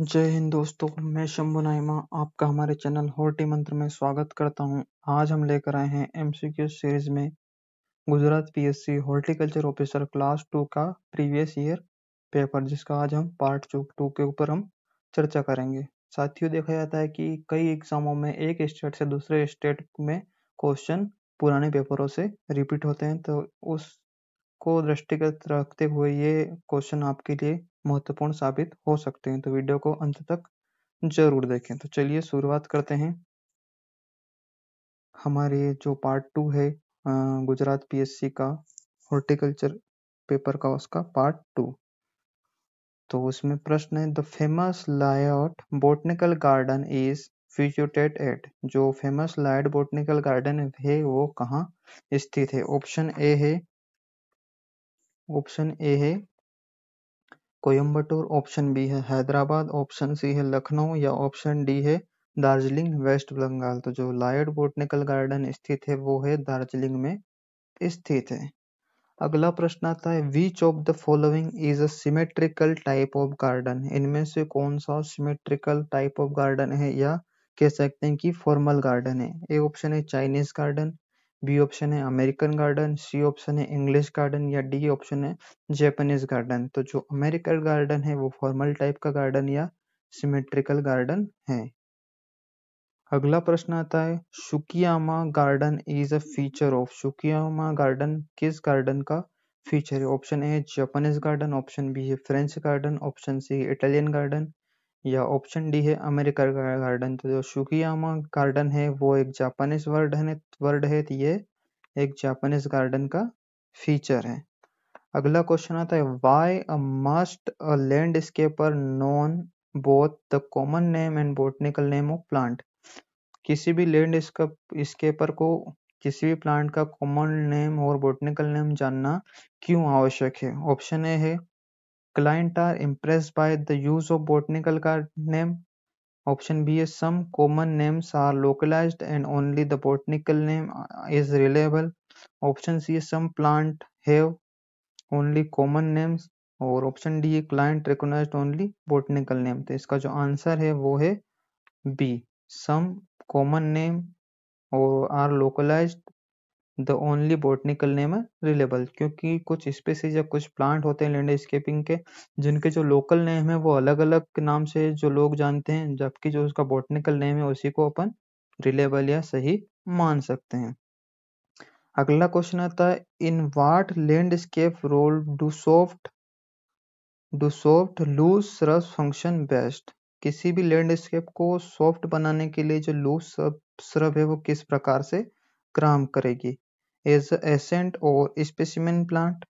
जय हिंद दोस्तों मैं शंभु नाइमा आपका हमारे चैनल होटी मंत्र में स्वागत करता हूं आज हम लेकर आए हैं एम सीरीज में Gujarat PSC horticulture officer class two का प्रीवियस ईयर पेपर जिसका आज हम पार्ट टू के ऊपर हम चर्चा करेंगे साथियों देखा जाता है कि कई एग्जामों में एक स्टेट से दूसरे स्टेट में क्वेश्चन पुराने पेपरों से रिपीट होते हैं तो उसको दृष्टिगत रखते हुए ये क्वेश्चन आपके लिए महत्वपूर्ण साबित हो सकते हैं तो वीडियो को अंत तक जरूर देखें तो चलिए शुरुआत करते हैं हमारे जो पार्ट टू है गुजरात पीएससी का हॉर्टिकल्चर पेपर का उसका पार्ट टू तो उसमें प्रश्न है the famous Lloyd botanical garden is situated at जो फेमस लायट बोटनिकल गार्डन है वो कहाँ स्थित है ऑप्शन ए है ऑप्शन ए है कोयम्बटूर ऑप्शन बी है हैदराबाद ऑप्शन सी है लखनऊ या ऑप्शन डी है दार्जिलिंग वेस्ट बंगाल तो जो लायड बोटनिकल गार्डन स्थित है वो है दार्जिलिंग में स्थित है अगला प्रश्न आता है which of the following is a symmetrical type of garden इनमें से कौन सा सिमेट्रिकल टाइप ऑफ गार्डन है या कह सकते हैं कि फॉर्मल गार्डन है ए ऑप्शन है चाइनीज गार्डन बी ऑप्शन है अमेरिकन गार्डन सी ऑप्शन है इंग्लिश गार्डन या डी ऑप्शन है जैपनीज गार्डन तो जो अमेरिकन गार्डन है वो फॉर्मल टाइप का गार्डन या सिमेट्रिकल गार्डन है अगला प्रश्न आता है Tsukiyama garden is a feature of Tsukiyama garden किस गार्डन का फीचर है option A Japanese garden option B है French garden option C Italian garden या ऑप्शन डी है अमेरिका का गार्डन तो जो शुकियामा गार्डन है वो एक जापानीज वर्ड है वर्ड है तो ये एक जापानीज गार्डन का फीचर है अगला क्वेश्चन आता है why a must a landscaper know both the common name and botanical name of plant किसी भी लैंड स्केपर को किसी भी प्लांट का कॉमन नेम और बोटनिकल नेम जानना क्यों आवश्यक है ऑप्शन ए है Clients are impressed by the use of botanical card name. Option B is some common names are localized and only the botanical name is reliable. Option C is some plant have only common names और option D है client recognise only botanical name तो इसका जो answer है वो है B some common name और are localised the only botanical name है रिलेबल क्योंकि कुछ स्पेसीज या कुछ प्लांट होते हैं लैंडस्केपिंग के जिनके जो लोकल नेम है वो अलग अलग नाम से जो लोग जानते हैं जबकि जो उसका बोटनिकल नेम है उसी को अपन रिलेबल या सही मान सकते हैं अगला क्वेश्चन आता है in what landscape role do soft do soft loose surf function best किसी भी लैंडस्केप को सॉफ्ट बनाने के लिए जो लूज सर्फ है वो किस प्रकार से काम करेगी as a essent or specimen plant,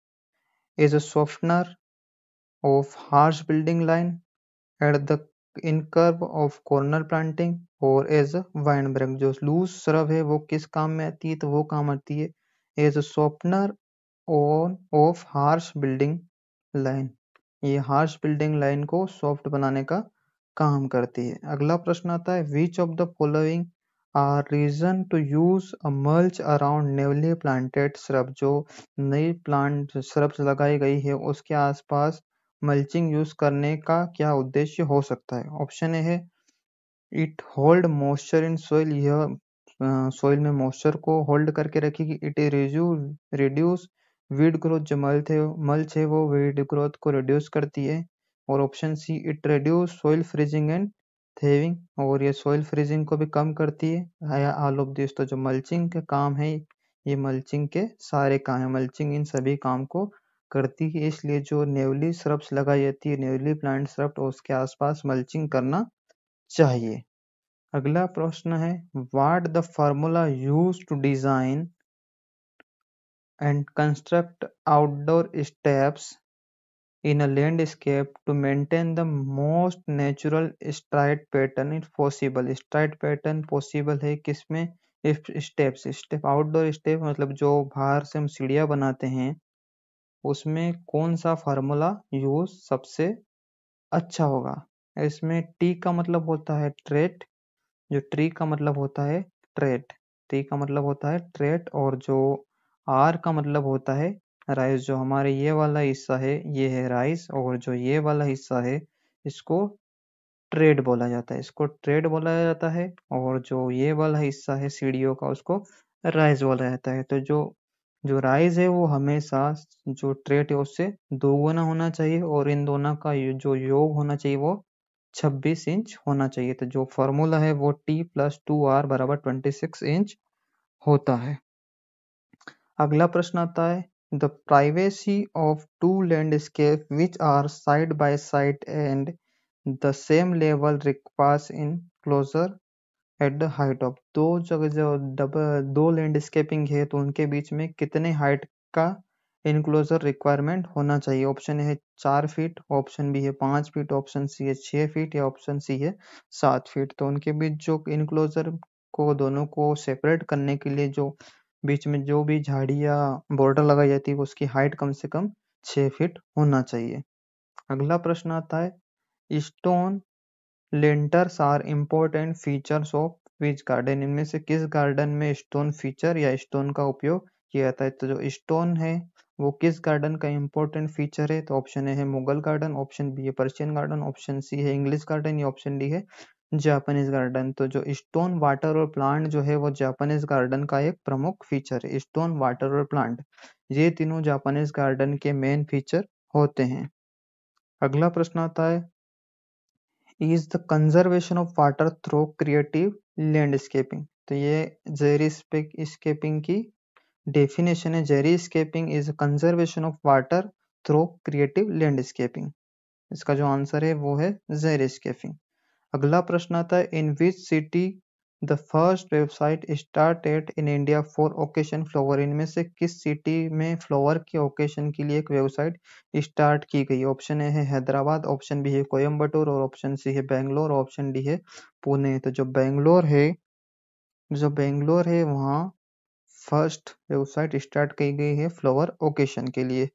as a of of building line line, at in curve of corner planting और एज अ वाइन ब्रग जो लूज सरव है वो किस काम में आती है तो वो काम आती है as a softener on of harsh building line ये हार्श बिल्डिंग लाइन को सॉफ्ट बनाने का काम करती है अगला प्रश्न आता है which of the following are reason to use a mulch around newly planted shrub जो नई प्लांट श्रब्स लगाई गई है उसके आसपास मल्चिंग यूज करने का क्या उद्देश्य हो सकता है ऑप्शन ए है it hold moisture in soil यह सोइल में मॉइस्चर को होल्ड करके रखेगी इट रिड्यूस वीड ग्रोथ जो मल्च है मल्च है वो वीड ग्रोथ को रिड्यूस करती है और option C it reduce soil freezing and thawing और ये सॉइल फ्रीजिंग को भी कम करती है ऑल ऑफ दिस तो जो मल्चिंग के काम है ये मल्चिंग के सारे काम है मल्चिंग इन सभी काम को करती है इसलिए जो नेवली सरप्स लगाई जाती है नेवली प्लांट सरप्ट और उसके आसपास मल्चिंग करना चाहिए अगला प्रश्न है what the formula use to design and construct outdoor steps in a landscape to maintain the most natural stride pattern possible stride pattern possible है किसमें if steps step outdoor step मतलब जो बाहर से हम सीढ़ियाँ बनाते हैं उसमें कौन सा फार्मूला यूज सबसे अच्छा होगा इसमें टी का मतलब होता है ट्रेट जो ट्री का मतलब होता है ट्रेट टी का मतलब होता है ट्रेट और जो आर का मतलब होता है राइस जो हमारे ये वाला हिस्सा है ये है राइस और जो ये वाला हिस्सा है इसको ट्रेड बोला जाता है इसको ट्रेड बोला जाता है और जो ये वाला हिस्सा है सीढ़ियों का उसको राइस बोला जाता है तो जो जो राइस है वो हमेशा जो ट्रेड है उससे दोगुना होना चाहिए और इन दोनों का जो योग होना चाहिए वो 26 इंच होना चाहिए तो जो फॉर्मूला है वो टी प्लस टू आर बराबर ट्वेंटी इंच होता है अगला प्रश्न आता है The privacy of two landscapes which are side by side and the same level requires enclosure at the height of दो जगह जो डब दो लैंडस्केपिंग है तो उनके बीच में कितने हाइट का इनक्लोजर रिक्वायरमेंट होना चाहिए ऑप्शन है चार फीट ऑप्शन बी है पाँच फीट ऑप्शन सी है छः फीट या ऑप्शन सी है सात फीट तो उनके बीच जो इनक्लोजर को दोनों को सेपरेट करने के लिए जो बीच में जो भी झाड़ी या बॉर्डर लगाई जाती है उसकी हाइट कम से कम छः फीट होना चाहिए अगला प्रश्न आता है stone lanterns are important features of which garden इनमें से किस गार्डन में स्टोन फीचर या स्टोन का उपयोग किया जाता है तो जो स्टोन है वो किस गार्डन का इम्पोर्टेंट फीचर है तो ऑप्शन ए है मुगल गार्डन ऑप्शन बी है पर्शियन गार्डन ऑप्शन सी है इंग्लिश गार्डन या ऑप्शन डी है जापानीज गार्डन तो जो स्टोन वाटर और प्लांट जो है वो जापानीज गार्डन का एक प्रमुख फीचर है स्टोन वाटर और प्लांट ये तीनों जापानीज गार्डन के मेन फीचर होते हैं अगला प्रश्न आता है is the conservation of water through creative landscaping तो ये जेरी स्केपिंग की डेफिनेशन है xeriscaping is conservation of water through creative landscaping इसका जो आंसर है वो है जेरी स्केपिंग अगला प्रश्न आता है in which city the first website started in India for occasion flower इनमें से किस सिटी में फ्लोवर के ओकेशन के लिए एक वेबसाइट स्टार्ट की गई ऑप्शन ए है हैदराबाद ऑप्शन बी है कोयम्बटूर और ऑप्शन सी है बेंगलोर ऑप्शन डी है पुणे तो जो बेंगलोर है जो बेंगलोर है वहाँ फर्स्ट वेबसाइट स्टार्ट की गई है फ्लोवर ओकेशन के लिए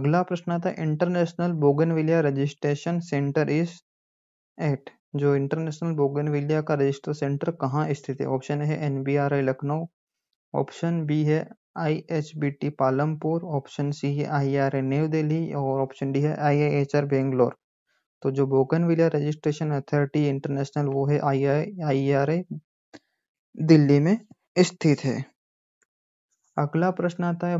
अगला प्रश्न था international bougainvillea registration centre is at जो इंटरनेशनल बोगनविलिया का रजिस्टर सेंटर कहाँ स्थित है ऑप्शन है आई लखनऊ ऑप्शन बी है I H B T Palampur option C है I R A New Delhi और ऑप्शन डी है I I H R Bangalore तो जो बोगनविलिया रजिस्ट्रेशन अथॉरिटी इंटरनेशनल वो है आई आई आई आर ए दिल्ली में स्थित है अगला प्रश्न आता है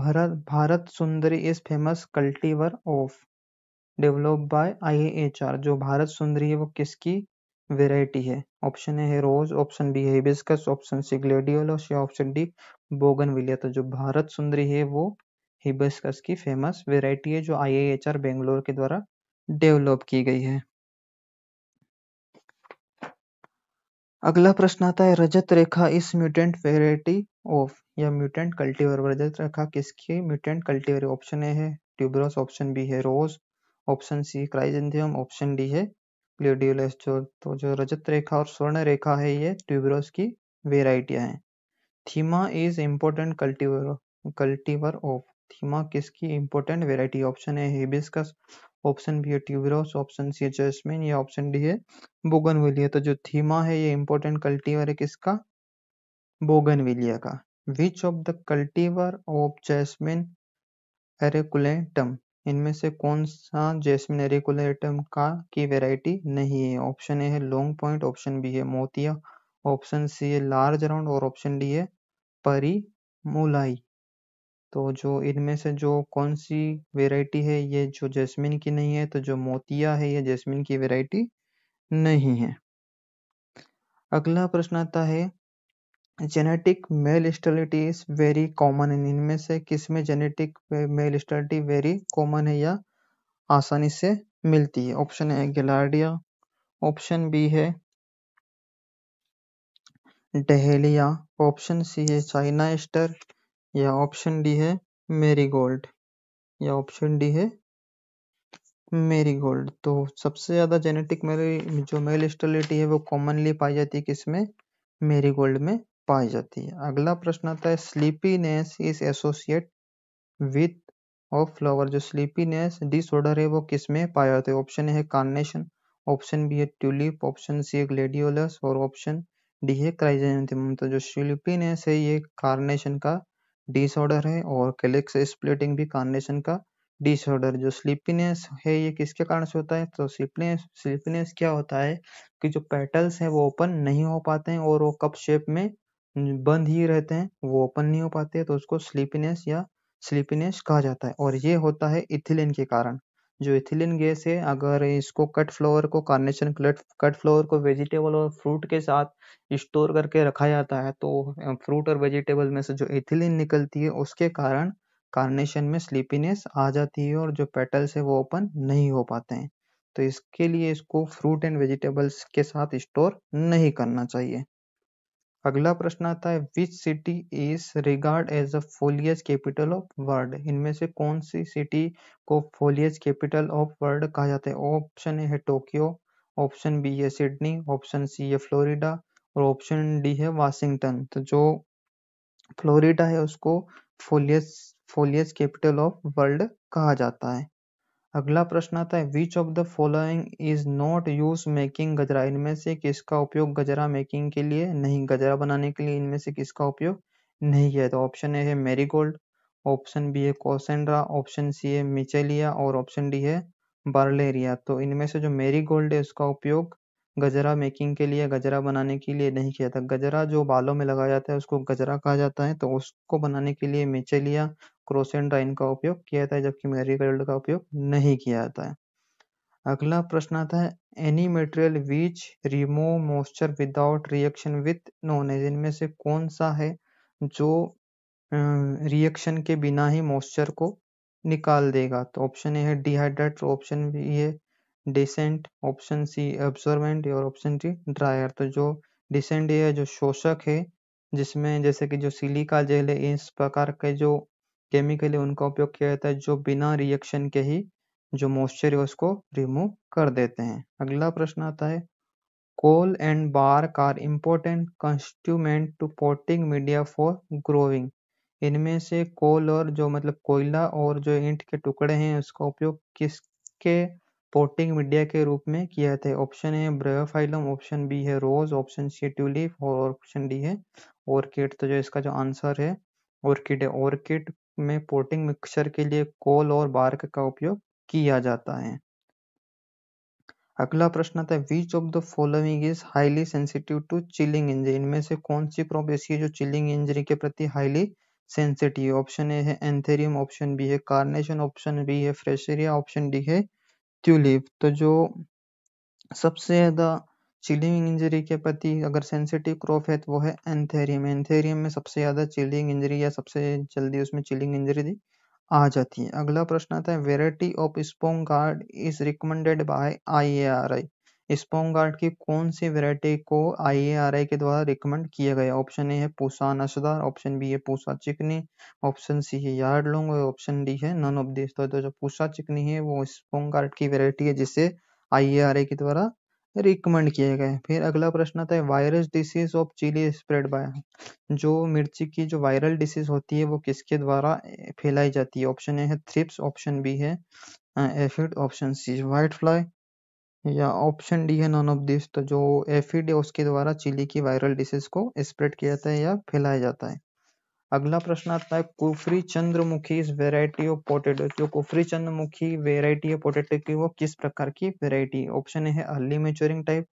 Bharat Bharat Sundari is famous cultivar of develop by IAHR जो भारत सुंदरी है वो किसकी वेराइटी है ऑप्शन ए है रोज ऑप्शन बी है हिबिस्कस ऑप्शन सी ग्लेडियोलस या ऑप्शन डी विलिया तो जो भारत सुंदरी है वो हिबिस्कस की फेमस वेराइटी है जो आर बेंगलोर के द्वारा डेवलप की गई है अगला प्रश्न आता है Rajat Rekha is mutant variety of या म्यूटेंट कल्टीवर रजत रेखा किसकी म्यूटेंट कल्टीवर ऑप्शन ए है ट्यूबरस ऑप्शन बी है rose option C chrysanthemum option D है ग्लेडियोलेस्टोर तो जो रजत रेखा और स्वर्ण रेखा है ये ट्यूबरोस की वेराइटियाँ हैं थीमा is important cultivar cultivar of थीमा किसकी इम्पोर्टेंट वेराइटी ऑप्शन है हिबिस्कस ऑप्शन बी है ट्यूबरोस ऑप्शन सी है जैसमिन या ऑप्शन डी है बोगनविलिया तो जो थीमा है ये इम्पोर्टेंट कल्टीवर है किसका बोगनविलिया का which of the cultivar of jasmine auriculatum इनमें से कौन सा जैस्मिन एरिकुलेटम का की वैरायटी नहीं है ऑप्शन ए है लॉन्ग पॉइंट ऑप्शन बी है मोतिया ऑप्शन सी है लार्ज राउंड और ऑप्शन डी है परी मुलाई तो जो इनमें से जो कौन सी वेराइटी है ये जो जैस्मिन की नहीं है तो जो मोतिया है ये जैस्मिन की वेराइटी नहीं है अगला प्रश्न आता है genetic male sterility is very common है इनमें से किस में genetic male sterility very common है या आसानी से मिलती है option A gaillardia option B है डहेलिया ऑप्शन सी है चाइना स्टर या ऑप्शन डी है मेरीगोल्ड या ऑप्शन डी है मेरीगोल्ड तो सबसे ज़्यादा जेनेटिक मेल जो मेल स्टलिटी है वो कॉमनली पाई जाती है किसमें मेरीगोल्ड में पाई जाती है अगला प्रश्न आता है sleepiness is associate with of flower जो स्लीपीनेस डिसऑर्डर है वो किस में पाया जाता है ऑप्शन है कार्नेशन ऑप्शन बी है ट्यूलिप ऑप्शन सी है ग्लेडियोलस और ऑप्शन डी है क्राइजेंथम तो जो स्लीपीनेस है ये कार्नेशन का डिसऑर्डर है और कैलेक्स स्प्लिटिंग भी कार्नेशन का डिसऑर्डर जो स्लीपीनेस है ये किसके कारण से होता है तो स्लीपनेस स्लीपनेस क्या होता है कि जो पेटल्स हैं वो ओपन नहीं हो पाते हैं और वो कप शेप में बंद ही रहते हैं वो ओपन नहीं हो पाते तो उसको स्लीपीनेस या स्लीपीनेस कहा जाता है और ये होता है इथिलीन के कारण जो इथिलीन गैस है अगर इसको कट फ्लावर को कार्नेशन कट फ्लोवर को वेजिटेबल और फ्रूट के साथ स्टोर करके रखा जाता है तो फ्रूट और वेजिटेबल में से जो इथिलीन निकलती है उसके कारण कार्नेशन में स्लीपीनेस आ जाती है और जो पेटल्स है वो ओपन नहीं हो पाते हैं तो इसके लिए इसको फ्रूट एंड वेजिटेबल्स के साथ स्टोर नहीं करना चाहिए अगला प्रश्न आता है which city is regard as a foliage capital of world इनमें से कौन सी सिटी को फोलियस कैपिटल ऑफ वर्ल्ड कहा जाता है ऑप्शन ए है टोक्यो ऑप्शन बी है सिडनी ऑप्शन सी है फ्लोरिडा और ऑप्शन डी है वाशिंगटन तो जो फ्लोरिडा है उसको foliage foliage capital of world कहा जाता है अगला प्रश्न आता है which of the following is not use making gajra इनमें से किसका उपयोग गजरा मेकिंग के लिए नहीं गजरा बनाने के लिए इनमें से किसका उपयोग नहीं किया तो ऑप्शन ए है मेरीगोल्ड ऑप्शन बी है कोसेंड्रा ऑप्शन सी है मिचेलिया और ऑप्शन डी है बार्लेरिया तो इनमें से जो मेरीगोल्ड है उसका उपयोग गजरा मेकिंग के लिए गजरा बनाने के लिए नहीं किया था। गजरा जो बालों में लगाया जाता है उसको गजरा कहा जाता है तो उसको बनाने के लिए मिचेलिया क्रोसेंटा का उपयोग किया जाता है जबकि गर्ल्ड का उपयोग नहीं किया जाता है अगला प्रश्न आता है any material which remove moisture without reaction with known as इनमें से कौन सा है जो रिएक्शन के बिना ही मॉइस्चर को निकाल देगा तो ऑप्शन ए है डिहाइड्रेट ऑप्शन बी है डिसेंट ऑप्शन सी एब्जॉर्बेंट और ऑप्शन डी ड्रायर तो जो डिसेंट है जो शोषक है जिसमें जैसे कि जो सिलिका जेल है इस प्रकार के जो केमिकल है उनका उपयोग किया जाता है जो बिना रिएक्शन के ही जो मॉइस्चर है उसको रिमूव कर देते हैं अगला प्रश्न आता है coal and bark are important constituent to potting media for growing इनमें से कोल और जो मतलब कोयला और जो ईंट के टुकड़े हैं उसका उपयोग किसके स्पोर्टिंग मीडिया के रूप में किया थे option A bryophyllum option B है रोज ऑप्शन सी ट्यूलिप और ऑप्शन डी है ऑर्किड तो जो इसका जो आंसर है ऑर्किड है ऑर्किड में पोर्टिंग मिक्सचर के लिए कोल और बार्क का उपयोग किया जाता है अगला प्रश्न था which of the following is highly sensitive to chilling injury इनमें से कौन सी क्रॉप ऐसी है जो चिलिंग इंजरी के प्रति हाईली सेंसिटिव ऑप्शन ए है एंथेरियम ऑप्शन बी है कार्नेशन ऑप्शन बी है फ्रेशरिया ऑप्शन डी है ट्यूलिप तो जो सबसे ज़्यादा चिलिंग इंजरी के प्रति अगर सेंसिटिव क्रॉप है तो वो है एंथेरियम एंथेरियम में सबसे ज़्यादा चिलिंग इंजरी या सबसे जल्दी उसमें चिलिंग इंजरी आ जाती है अगला प्रश्न आता है variety of sponge gourd is recommended by I A R I sponge gourd की कौन सी वैरायटी को आई के द्वारा रिकमेंड किया गया ऑप्शन ए है पूसा नशदार ऑप्शन बी है पूसा चिकनी ऑप्शन सी है यार्डलोंग और ऑप्शन डी है नन ऑफ दिस तो जो पूसा चिकनी है वो स्पोंगार्ड की वैरायटी है जिसे आई के द्वारा रिकमेंड किए गए फिर अगला प्रश्न आता है virus disease of chilli spread by जो मिर्ची की जो वायरल डिसीज होती है वो किसके द्वारा फैलाई जाती है ऑप्शन ए है थ्रिप्स ऑप्शन बी है aphid option C white fly या ऑप्शन डी है नॉन ऑफ दिस तो जो एफिड है उसके द्वारा चिली की वायरल डिसीज को स्प्रेड किया जाता है या फैलाया जाता है अगला प्रश्न आता है Kufri Chandramukhi variety of potato जो कुफरी चंद्रमुखी वेराइटी है पोटेटो की वो किस प्रकार की वेराइटी ऑप्शन ए है early maturing type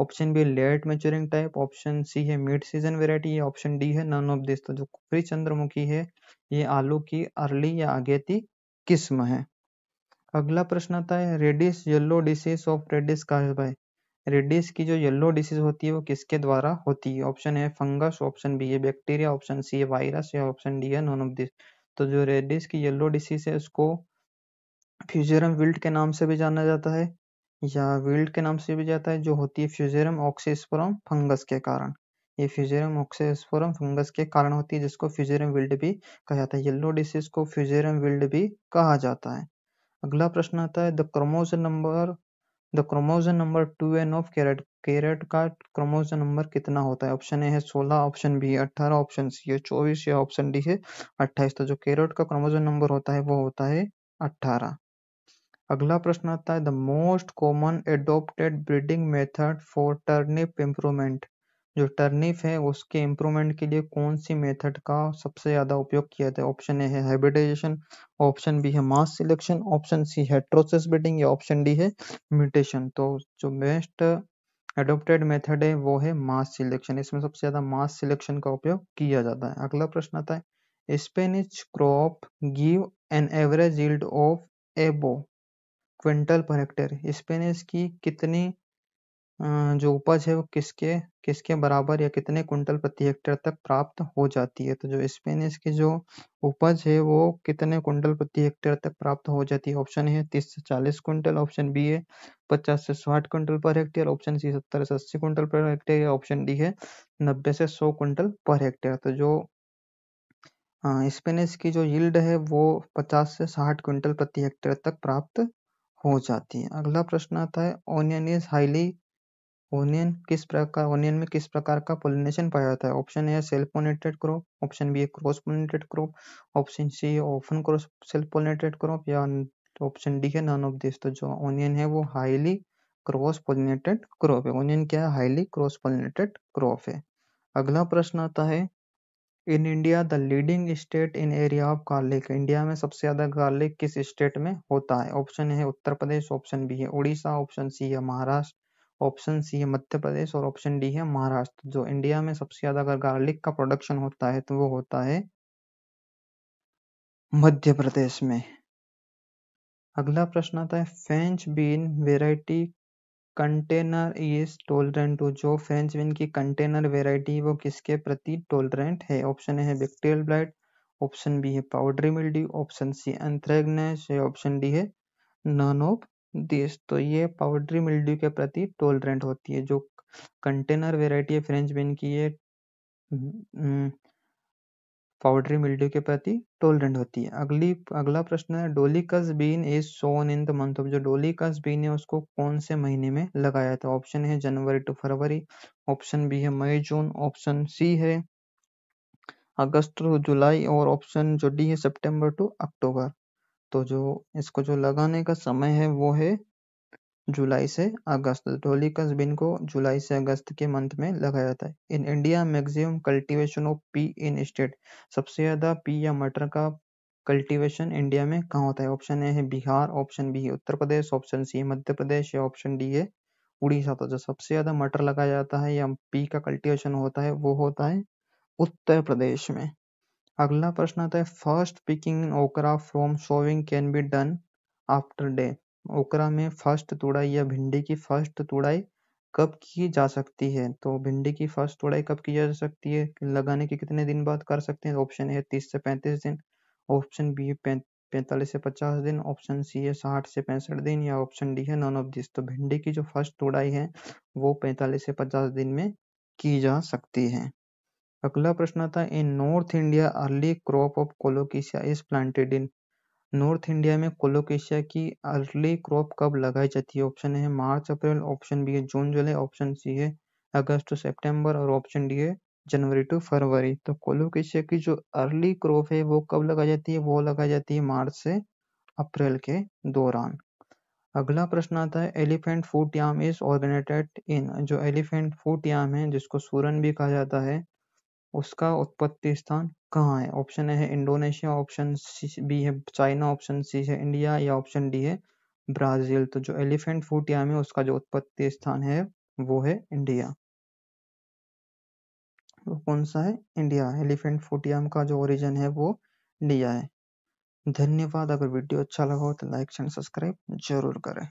option B late maturing type option C है mid season variety option D है नॉन ऑफ दिस तो जो कुफरी चंद्रमुखी है ये आलू की अर्ली या आगेती किस्म है अगला प्रश्न आता है radish yellow disease of radish caused by radish की जो येलो डिसीज होती है वो किसके द्वारा होती है ऑप्शन है फंगस ऑप्शन बी है बैक्टीरिया ऑप्शन सी है वायरस या ऑप्शन डी है नॉन ऑफ दिस तो जो रेडिस की येलो डिसीज है उसको फ्यूजेरम विल्ट के नाम से भी जाना जाता है या विल्ट के नाम से भी जाता है जो होती है फ्यूजेरम ऑक्सीस्पोरम फंगस के कारण ये फ्यूजेरम ऑक्सीस्पोरम फंगस के कारण होती है जिसको फ्यूजेरम विल्ड भी कहा जाता है येलो डिसीज को फ्यूजेरम विल्ड भी कहा जाता है अगला प्रश्न आता है the chromosome number the chromosome number two N of carrot carrot का क्रोमोजन नंबर कितना होता है ऑप्शन ए है सोलह ऑप्शन बी है अट्ठारह ऑप्शन सी है चौबीस या ऑप्शन डी है अट्ठाईस तो जो कैरेट का क्रोमोजन नंबर होता है वो होता है अट्ठारह अगला प्रश्न आता है the most common adopted breeding method for turnip improvement जो टर्निप है उसके इम्प्रूवमेंट के लिए कौन सी मेथड का सबसे ज़्यादा उपयोग किया जाए ऑप्शन ए है हाइब्रिडाइजेशन ऑप्शन बी है मास सिलेक्शन ऑप्शन सी है ट्रोसेस बिटिंग या ऑप्शन डी है म्यूटेशन तो जो बेस्ट एडोप्टेड मेथड है वो है मास सिलेक्शन इसमें सबसे ज़्यादा मास सिलेक्शन का उपयोग किया जाता है अगला प्रश्न आता है spinach crop give an average yield of about quintal per hectare spinach की कितनी जो उपज है वो किसके किसके बराबर या कितने कुंटल प्रति हेक्टेयर तक प्राप्त हो जाती है? तो जो स्पेनिश की जो उपज है वो कितने कुंटल प्रति हेक्टेयर तक प्राप्त हो जाती है? ऑप्शन है तीस से चालीस कुंटल, ऑप्शन बी है पचास से साठ quintal per hectare, option C सत्तर से अस्सी quintal per hectare option D है नब्बे से सौ कुंटल पर हेक्टेयर। तो जो स्पेनिश की जो यील्ड है वो पचास से साठ कुंटल प्रति हेक्टेयर तक प्राप्त हो जाती है। अगला प्रश्न आता है, ओनियन इज हाईली ओनियन किस प्रकार ओनियन में किस प्रकार का पोलिनेशन पाया जाता है option A self pollinated crop option B cross pollinated crop option C open cross self pollinated crop या ऑप्शन डी है नॉन ऑफ दिस तो जो ओनियन है वो हाईली क्रॉस पोलिनेटेड क्रॉप है ओनियन क्या है हाईली क्रॉस पोलिनेटेड क्रॉप है अगला प्रश्न आता है in India the leading state in area of garlic India में सबसे ज्यादा गार्लिक किस स्टेट में होता है ऑप्शन है उत्तर प्रदेश ऑप्शन बी है उड़ीसा ऑप्शन सी है महाराष्ट्र ऑप्शन सी है मध्य प्रदेश और ऑप्शन डी है महाराष्ट्र जो इंडिया में सबसे ज्यादा अगर गार्लिक का प्रोडक्शन होता है तो वो होता है मध्य प्रदेश में अगला प्रश्न आता है French bean variety Contender is tolerant to जो फ्रेंच बीन की कंटेनर वेराइटी वो किसके प्रति टोलरेंट है ऑप्शन ए है बैक्टीरियल ब्लाइट ऑप्शन बी है powdery mildew option C anthracnose option D है नन ऑफ देश तो ये पाउडरी मिल्ड्यू के प्रति टोलरेंट होती है जो कंटेनर वेराइटी है फ्रेंच बीन की ये पाउडरी हम्म, मिल्ड्यू हम्म, के प्रति टोलरेंट होती है अगली अगला प्रश्न है dolichos bean is sown in the month of जो डोलिकस बीन है उसको कौन से महीने में लगाया था ऑप्शन है January to February option B है मई जून ऑप्शन सी है अगस्त टू जुलाई और ऑप्शन जो डी है सितंबर टू अक्टूबर तो जो इसको जो लगाने का समय है वो है जुलाई से अगस्त ढोली का बीन को जुलाई से अगस्त के मंथ में लगाया जाता है in India maximum cultivation of pea in state सबसे ज्यादा पी या मटर का कल्टीवेशन इंडिया में कहाँ होता है ऑप्शन ए है बिहार ऑप्शन बी है उत्तर प्रदेश ऑप्शन सी है मध्य प्रदेश या ऑप्शन डी है उड़ीसा तो जो सबसे ज्यादा मटर लगाया जाता है या पी का कल्टीवेशन होता है वो होता है उत्तर प्रदेश में अगला प्रश्न आता है first picking okra from sowing can be done after day okra में फर्स्ट तुड़ाई या भिंडी की फर्स्ट तुड़ाई कब की जा सकती है तो भिंडी की फर्स्ट तुड़ाई कब की जा सकती है लगाने के कितने दिन बाद कर सकते हैं ऑप्शन ए तीस से पैंतीस दिन ऑप्शन बी पैंतालीस से पचास दिन ऑप्शन सी है साठ से पैंसठ दिन या ऑप्शन डी है नॉन ऑफ दिस तो भिंडी की जो फर्स्ट तुड़ाई है वो पैंतालीस से पचास दिन में की जा सकती है अगला प्रश्न था in north India early crop of colocasia is planted in north India में कोलोकेशिया की अर्ली क्रॉप कब लगाई जाती है ऑप्शन है मार्च अप्रैल ऑप्शन बी है जून जुलाई ऑप्शन सी है अगस्त टू सेप्टेम्बर और ऑप्शन डी है जनवरी टू फरवरी तो कोलोकेशिया की जो अर्ली क्रॉप है वो कब लगाई जाती है वो लगाई जाती है मार्च से अप्रैल के दौरान अगला प्रश्न आता है एलिफेंट फूट याम इज ऑर्गेनेटेड इन जो एलिफेंट फूट याम है जिसको सूरन भी कहा जाता है उसका उत्पत्ति स्थान कहाँ है ऑप्शन ए है इंडोनेशिया ऑप्शन बी है चाइना ऑप्शन सी है इंडिया या ऑप्शन डी है ब्राजील तो जो एलिफेंट फूट याम है उसका जो उत्पत्ति स्थान है वो है इंडिया वो तो कौन सा है इंडिया एलिफेंट फूटियाम का जो ओरिजिन है वो इंडिया है धन्यवाद अगर वीडियो अच्छा लगा हो तो लाइक एंड सब्सक्राइब जरूर करें